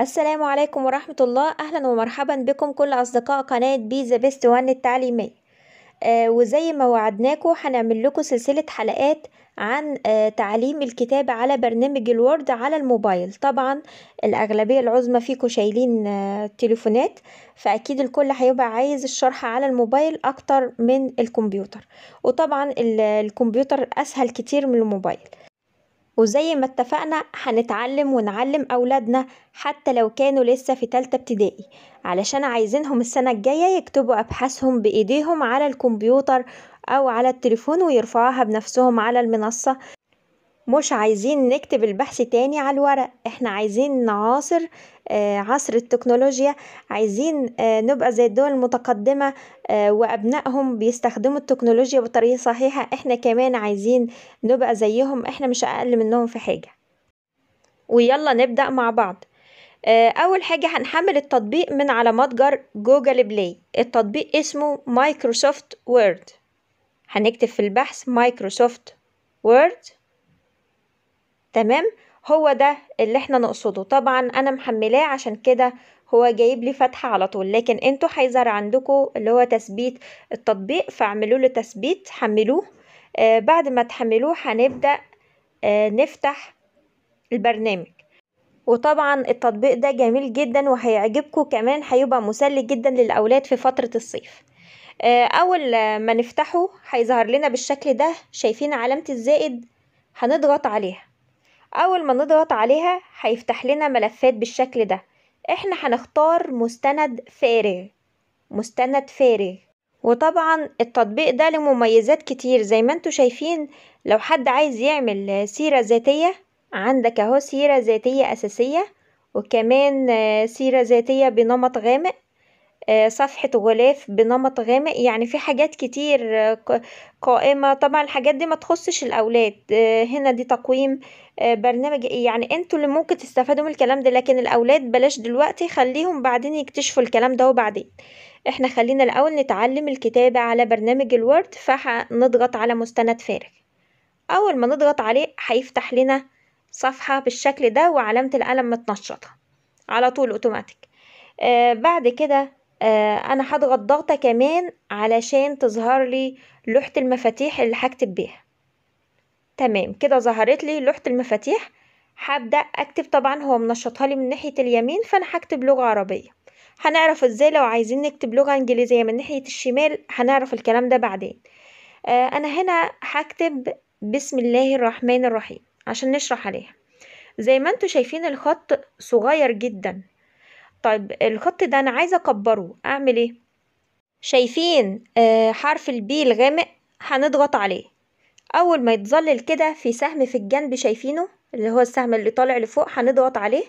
السلام عليكم ورحمة الله أهلا ومرحبا بكم كل أصدقاء قناة بيزا بيست وان التعليمية آه وزي ما وعدناكم هنعمل لكم سلسلة حلقات عن آه تعليم الكتابة على برنامج الوورد على الموبايل طبعا الأغلبية العظمى فيكم شايلين آه تليفونات فأكيد الكل هيبقى عايز الشرح على الموبايل أكتر من الكمبيوتر وطبعا الكمبيوتر أسهل كتير من الموبايل وزي ما اتفقنا هنتعلم ونعلم أولادنا حتى لو كانوا لسه في تالتة ابتدائي علشان عايزينهم السنة الجاية يكتبوا أبحاثهم بإيديهم على الكمبيوتر أو على التليفون ويرفعوها بنفسهم على المنصة مش عايزين نكتب البحث تاني على الورق احنا عايزين نعاصر آه، عصر التكنولوجيا عايزين آه، نبقى زي الدول المتقدمة آه، وأبنائهم بيستخدموا التكنولوجيا بطريقة صحيحة احنا كمان عايزين نبقى زيهم احنا مش أقل منهم في حاجة ويلا نبدأ مع بعض أول حاجة هنحمل التطبيق من على متجر جوجل بلاي التطبيق اسمه مايكروسوفت وورد هنكتب في البحث مايكروسوفت وورد تمام هو ده اللي احنا نقصده طبعا انا محملاه عشان كده هو جايب لي فتحة على طول لكن انتوا هيظهر عندكم اللي هو تثبيت التطبيق فاعملوا له تثبيت حملوه آه بعد ما تحملوه هنبدأ آه نفتح البرنامج وطبعا التطبيق ده جميل جدا وهيعجبكم كمان هيبقى مسلي جدا للأولاد في فترة الصيف آه أول ما نفتحه هيظهر لنا بالشكل ده شايفين علامة الزائد هنضغط عليها اول ما نضغط عليها هيفتح لنا ملفات بالشكل ده احنا هنختار مستند فارغ مستند فارغ وطبعا التطبيق ده له مميزات كتير زي ما انتوا شايفين لو حد عايز يعمل سيرة ذاتية عندك اهو سيرة ذاتية اساسية وكمان سيرة ذاتية بنمط غامق آه، صفحة غلاف بنمط غامق يعني في حاجات كتير آه، قائمة طبعا الحاجات دي ما تخصش الأولاد آه، هنا دي تقويم برنامج يعني انتوا اللي ممكن تستفادوا من الكلام ده لكن الأولاد بلاش دلوقتي خليهم بعدين يكتشفوا الكلام ده وبعدين احنا خلينا الأول نتعلم الكتابة على برنامج الوورد فهنضغط على مستند فارغ أول ما نضغط عليه هيفتح لنا صفحة بالشكل ده وعلامة القلم متنشطة على طول اوتوماتيك آه بعد كده آه، انا هضغط ضغطة كمان علشان تظهر لي لوحة المفاتيح اللي هكتب بيها تمام كده ظهرت لي لوحة المفاتيح هبدأ اكتب طبعا هو منشطها لي من ناحية اليمين فانا هكتب لغة عربية هنعرف ازاي لو عايزين نكتب لغة انجليزية من ناحية الشمال هنعرف الكلام ده بعدين آه، انا هنا هكتب بسم الله الرحمن الرحيم عشان نشرح عليها زي ما انتم شايفين الخط صغير جدا طيب الخط ده أنا عايزة أكبره أعمل إيه؟ شايفين آه، حرف البي الغامق هنضغط عليه أول ما يتظلل كده في سهم في الجنب شايفينه اللي هو السهم اللي طالع لفوق هنضغط عليه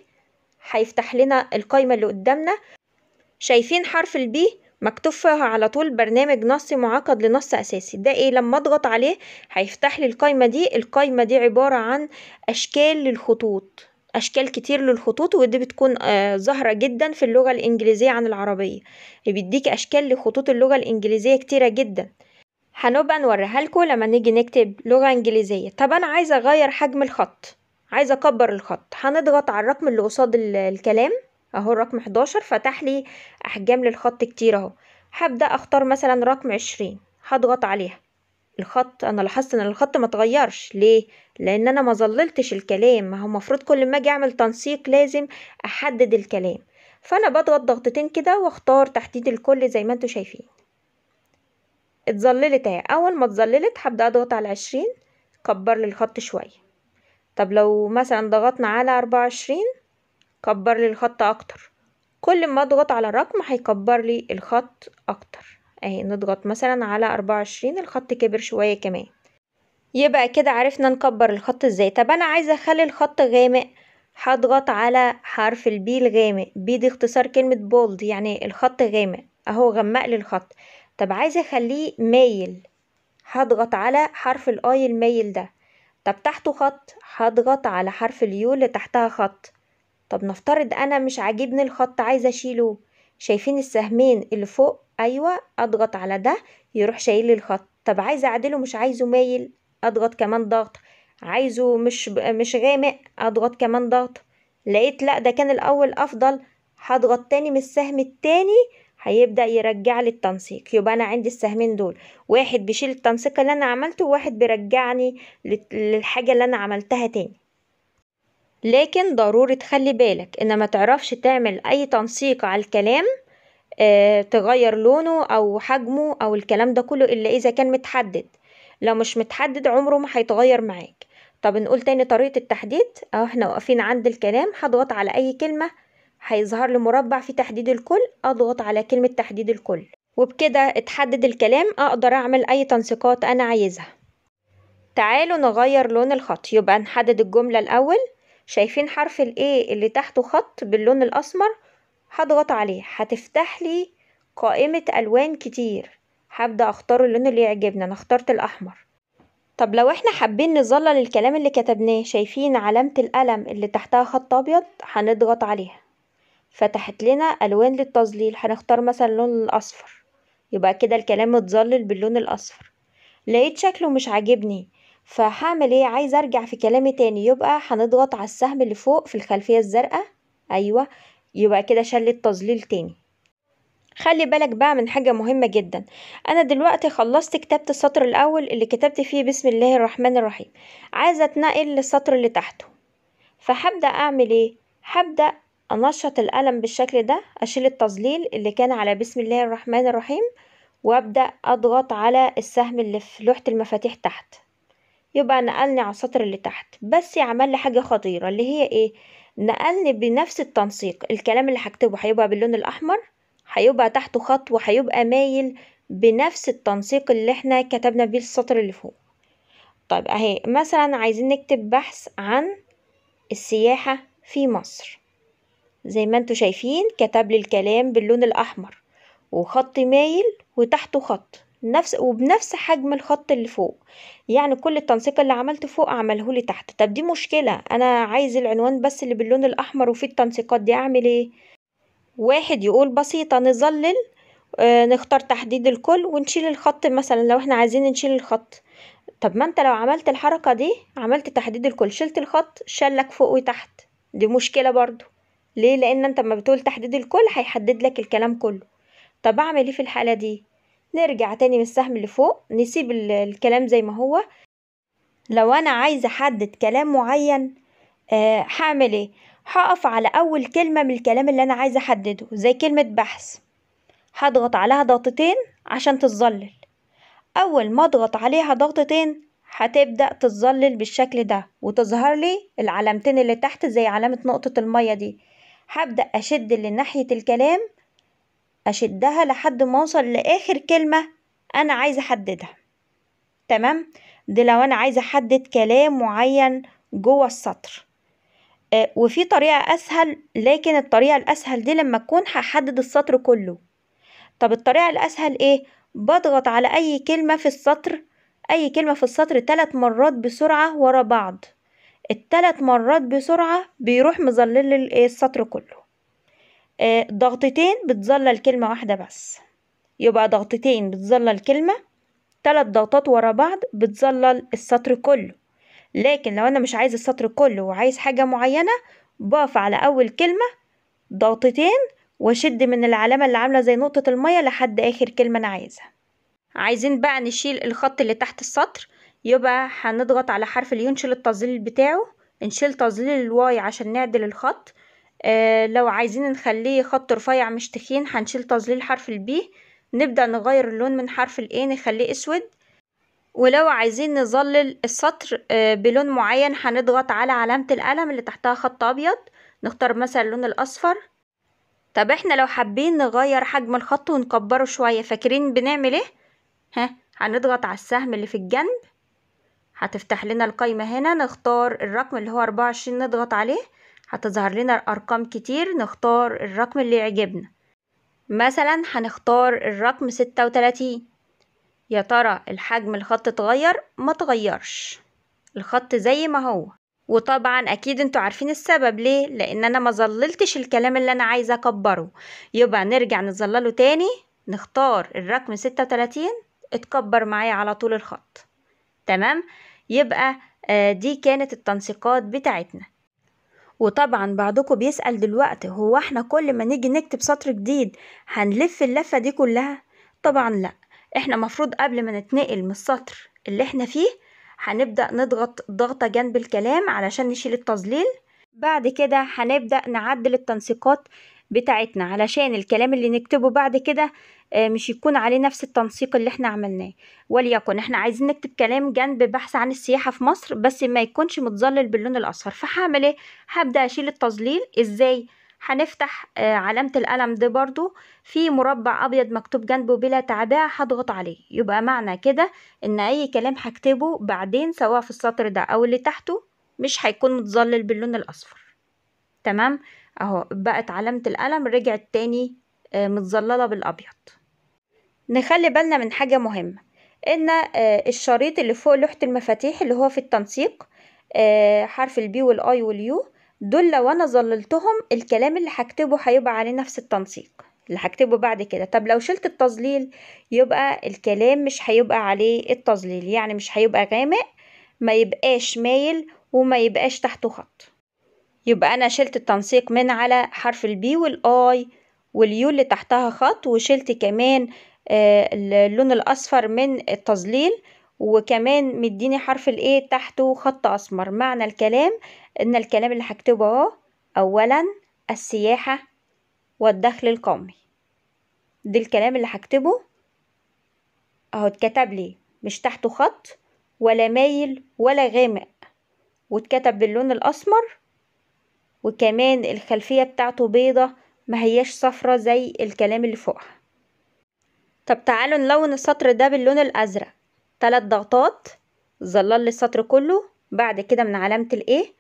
هيفتح لنا القايمة اللي قدامنا شايفين حرف البي مكتوب فيها على طول برنامج نصي معقد لنص أساسي ده إيه لما أضغط عليه هيفتح لي القايمة دي القايمة دي عبارة عن أشكال للخطوط أشكال كتير للخطوط ودي بتكون آه، ظاهرة جدا في اللغة الإنجليزية عن العربية بيديك أشكال لخطوط اللغة الإنجليزية كتيرة جدا هنبقى نوريها لكم لما نيجي نكتب لغة إنجليزية طب أنا عايزة أغير حجم الخط عايزة أكبر الخط هنضغط على الرقم اللي قصاد الكلام أهو الرقم 11 فتح لي أحجام للخط كتير أهو هبدأ أختار مثلا رقم 20 هضغط عليها الخط انا لاحظت ان الخط ما اتغيرش ليه لان انا ما ظللتش الكلام ما هو المفروض كل ما اجي اعمل تنسيق لازم احدد الكلام فانا بضغط ضغطتين كده واختار تحديد الكل زي ما انتوا شايفين اتظللت اهي اول ما اتظللت هبدا اضغط على عشرين كبر لي الخط شويه طب لو مثلا ضغطنا على اربعة وعشرين كبر لي الخط اكتر كل ما اضغط على رقم هيكبر لي الخط اكتر اهي نضغط مثلا على أربعة وعشرين الخط كبر شوية كمان يبقى كده عرفنا نكبر الخط ازاي طب انا عايزة اخلي الخط غامق هضغط على حرف البي الغامق بي دي اختصار كلمة بولد يعني الخط غامق اهو غمق للخط الخط طب عايزة اخليه مايل هضغط على حرف الاي المايل ده طب تحته خط هضغط على حرف اليو اللي تحتها خط طب نفترض انا مش عاجبني الخط عايزة اشيله شايفين السهمين اللي فوق ايوه اضغط على ده يروح شايل الخط طب عايزه اعدله مش عايزه مايل اضغط كمان ضغط عايزه مش مش غامق اضغط كمان ضغط لقيت لا ده كان الاول افضل هضغط تاني من السهم التاني هيبدأ يرجع لي التنسيق يبقى أنا عندي السهمين دول واحد بيشيل التنسيق اللي أنا عملته وواحد بيرجعني للحاجة اللي أنا عملتها تاني لكن ضروري تخلي بالك إن ما تعرفش تعمل أي تنسيق على الكلام آه، تغير لونه أو حجمه أو الكلام ده كله إلا إذا كان متحدد لو مش متحدد عمره ما هيتغير معاك طب نقول تاني طريقة التحديد اهو احنا واقفين عند الكلام هضغط على أي كلمة هيظهر لي مربع في تحديد الكل أضغط على كلمة تحديد الكل وبكده اتحدد الكلام أقدر أعمل أي تنسيقات أنا عايزها تعالوا نغير لون الخط يبقى نحدد الجملة الأول شايفين حرف الايه اللي تحته خط باللون الأسمر هضغط عليه هتفتح لي قائمة ألوان كتير هبدأ أختار اللون اللي يعجبني أنا اخترت الأحمر طب لو احنا حابين نظلل الكلام اللي كتبناه شايفين علامة القلم اللي تحتها خط أبيض هنضغط عليها فتحت لنا ألوان للتظليل هنختار مثلا اللون الأصفر يبقى كده الكلام متظلل باللون الأصفر لقيت شكله مش عاجبني فهعمل ايه عايز ارجع في كلامي تاني يبقى هنضغط على السهم اللي فوق في الخلفية الزرقاء ايوه يبقى كده شل التظليل تاني خلي بالك بقى من حاجة مهمة جدا أنا دلوقتي خلصت كتابة السطر الأول اللي كتبت فيه بسم الله الرحمن الرحيم عايزة أتنقل للسطر اللي تحته فهبدأ أعمل إيه؟ هبدأ أنشط القلم بالشكل ده أشيل التظليل اللي كان على بسم الله الرحمن الرحيم وأبدأ أضغط على السهم اللي في لوحة المفاتيح تحت يبقى نقلني على السطر اللي تحت بس يعمل لي حاجة خطيرة اللي هي ايه نقلني بنفس التنسيق الكلام اللي هكتبه هيبقى باللون الأحمر هيبقى تحته خط وهيبقى مايل بنفس التنسيق اللي احنا كتبنا بيه السطر اللي فوق طيب اهي مثلا عايزين نكتب بحث عن السياحة في مصر زي ما انتوا شايفين كتب لي الكلام باللون الأحمر وخط مايل وتحته خط نفس وبنفس حجم الخط اللي فوق يعني كل التنسيق اللي عملته فوق اعمله لي تحت طب دي مشكله انا عايز العنوان بس اللي باللون الاحمر وفيه التنسيقات دي اعمل ايه واحد يقول بسيطه نظلل آه نختار تحديد الكل ونشيل الخط مثلا لو احنا عايزين نشيل الخط طب ما انت لو عملت الحركه دي عملت تحديد الكل شلت الخط شلك فوق وتحت دي مشكله برضو ليه لان انت لما بتقول تحديد الكل هيحدد لك الكلام كله طب اعمل ايه في الحاله دي نرجع تاني من السهم اللي فوق نسيب الكلام زي ما هو لو أنا عايزة أحدد كلام معين آه، هعمل إيه هقف على أول كلمة من الكلام اللي أنا عايزة أحدده زي كلمة بحث هضغط عليها ضغطتين عشان تتظلل أول ما أضغط عليها ضغطتين هتبدأ تتظلل بالشكل ده وتظهر لي العلامتين اللي تحت زي علامة نقطة المية دي هبدأ أشد لناحية الكلام أشدها لحد ما أوصل لآخر كلمة أنا عايزة أحددها تمام ده لو أنا عايزة أحدد كلام معين جوه السطر آه، وفي طريقة أسهل لكن الطريقة الأسهل دي لما أكون هحدد السطر كله طب الطريقة الأسهل إيه؟ بضغط على أي كلمة في السطر أي كلمة في السطر تلات مرات بسرعة ورا بعض التلات مرات بسرعة بيروح مظلل السطر كله آه، ضغطتين بتظلل كلمة واحدة بس يبقى ضغطتين بتظلل كلمة ثلاث ضغطات ورا بعض بتظلل السطر كله لكن لو أنا مش عايز السطر كله وعايز حاجة معينة بقف على أول كلمة ضغطتين وأشد من العلامة اللي عاملة زي نقطة المية لحد آخر كلمة أنا عايزها عايزين بقى نشيل الخط اللي تحت السطر يبقى هنضغط على حرف اليونشل التظليل بتاعه نشيل تظليل الواي عشان نعدل الخط آه، لو عايزين نخليه خط رفيع مش تخين هنشيل تظليل حرف البي نبدأ نغير اللون من حرف الايه نخليه اسود ولو عايزين نظلل السطر آه، بلون معين هنضغط على علامة القلم اللي تحتها خط أبيض نختار مثلا اللون الأصفر طب احنا لو حابين نغير حجم الخط ونكبره شوية فاكرين بنعمل ايه؟ ها هنضغط على السهم اللي في الجنب هتفتح لنا القايمة هنا نختار الرقم اللي هو 24 نضغط عليه هتظهر لنا الأرقام كتير نختار الرقم اللي يعجبنا مثلا هنختار الرقم ستة وتلاتين يا ترى الحجم الخط اتغير ما تغيرش الخط زي ما هو وطبعا اكيد انتوا عارفين السبب ليه لان انا ما ظللتش الكلام اللي انا عايزه اكبره يبقى نرجع نظلله تاني نختار الرقم ستة وتلاتين اتكبر معايا على طول الخط تمام يبقى آه، دي كانت التنسيقات بتاعتنا وطبعا بعضكم بيسأل دلوقتي هو احنا كل ما نيجي نكتب سطر جديد هنلف اللفة دي كلها طبعا لا احنا مفروض قبل ما نتنقل من السطر اللي احنا فيه هنبدأ نضغط ضغطة جنب الكلام علشان نشيل التظليل بعد كده هنبدأ نعدل التنسيقات بتاعتنا علشان الكلام اللي نكتبه بعد كده آه، مش يكون عليه نفس التنسيق اللي احنا عملناه وليكن احنا عايزين نكتب كلام جنب بحث عن السياحة في مصر بس ما يكونش متظلل باللون الأصفر فهعمل ايه هبدأ أشيل التظليل ازاي هنفتح آه، علامة القلم دي برضو في مربع أبيض مكتوب جنبه بلا تعبئة هضغط عليه يبقى معنى كده إن أي كلام هكتبه بعدين سواء في السطر ده أو اللي تحته مش هيكون متظلل باللون الأصفر تمام اهو بقت علامة القلم رجعت تاني آه، متظللة بالابيض نخلي بالنا من حاجة مهمة ان آه، الشريط اللي فوق لوحة المفاتيح اللي هو في التنسيق آه، حرف البي والاي واليو دول لو انا ظللتهم الكلام اللي هكتبه هيبقى عليه نفس التنسيق اللي هكتبه بعد كده طب لو شلت التظليل يبقى الكلام مش هيبقى عليه التظليل يعني مش هيبقى غامق ما يبقاش مايل وما يبقاش تحته خط يبقى أنا شلت التنسيق من على حرف البي والآي واليو اللي تحتها خط وشلت كمان آه، اللون الأصفر من التظليل وكمان مديني حرف الاي تحته خط أسمر معنى الكلام إن الكلام اللي هكتبه أهو أولا السياحة والدخل القومي ده الكلام اللي هكتبه أهو اتكتب لي مش تحته خط ولا مايل ولا غامق واتكتب باللون الأسمر وكمان الخلفية بتاعته بيضة ما هياش صفرة زي الكلام اللي فوقها طب تعالوا نلون السطر ده باللون الأزرق تلات ضغطات ظلل السطر كله بعد كده من علامة الايه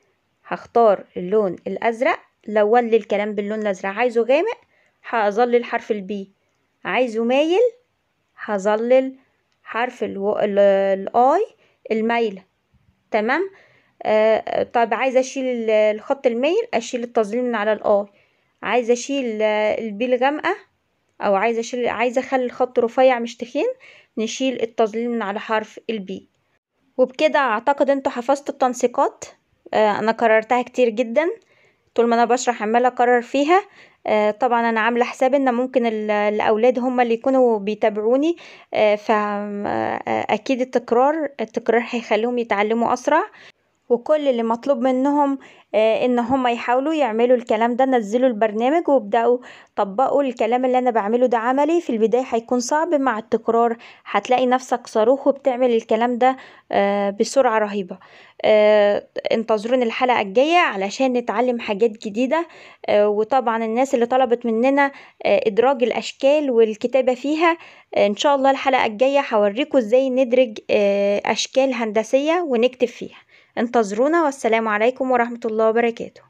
هختار اللون الأزرق لون لي الكلام باللون الأزرق عايزه غامق هظلل حرف البي عايزه مايل هظلل حرف الاي المايلة تمام آه، طب عايزه اشيل الخط الميل اشيل التظليل من على الاي عايزه اشيل آه، البي الغامقه او عايزه اشيل عايزه اخلي الخط رفيع مش تخين نشيل التظليل من على حرف البي وبكده اعتقد انتوا حفظتوا التنسيقات آه انا كررتها كتير جدا طول ما انا بشرح عماله اكرر فيها آه طبعا انا عامله حساب ان ممكن الاولاد هم اللي يكونوا بيتابعوني آه فاكيد آه، التكرار التكرار هيخليهم يتعلموا اسرع وكل اللي مطلوب منهم آه، ان هم يحاولوا يعملوا الكلام ده نزلوا البرنامج وابدأوا طبقوا الكلام اللي انا بعمله ده عملي في البداية هيكون صعب مع التكرار هتلاقي نفسك صاروخ وبتعمل الكلام ده آه، بسرعة رهيبة آه، انتظروني الحلقة الجاية علشان نتعلم حاجات جديدة وطبعا الناس اللي طلبت مننا ادراج الاشكال والكتابة فيها ان شاء الله الحلقة الجاية هوريكم ازاي ندرج اشكال هندسية ونكتب فيها انتظرونا والسلام عليكم ورحمة الله وبركاته